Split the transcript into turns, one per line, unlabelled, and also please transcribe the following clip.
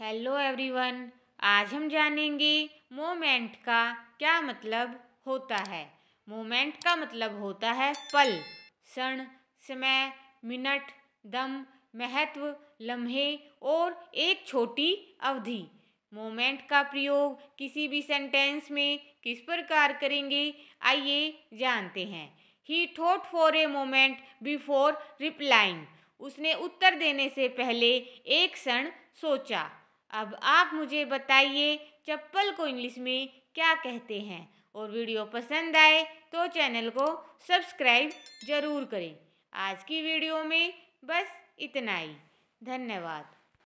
hello everyone आज हम जानेंगे मोमेंट का क्या मतलब होता है मोमेंट का मतलब होता है पल क्षण समय मिनट दम महत्व लम्हे और एक छोटी अवधि मोमेंट का प्रयोग किसी भी सेंटेंस में किस प्रकार करेंगे आइए जानते हैं he thought for a moment before replying उसने उत्तर देने से पहले एक क्षण सोचा अब आप मुझे बताइए चप्पल को इंग्लिश में क्या कहते हैं और वीडियो पसंद आए तो चैनल को सब्सक्राइब ज़रूर करें आज की वीडियो में बस इतना ही धन्यवाद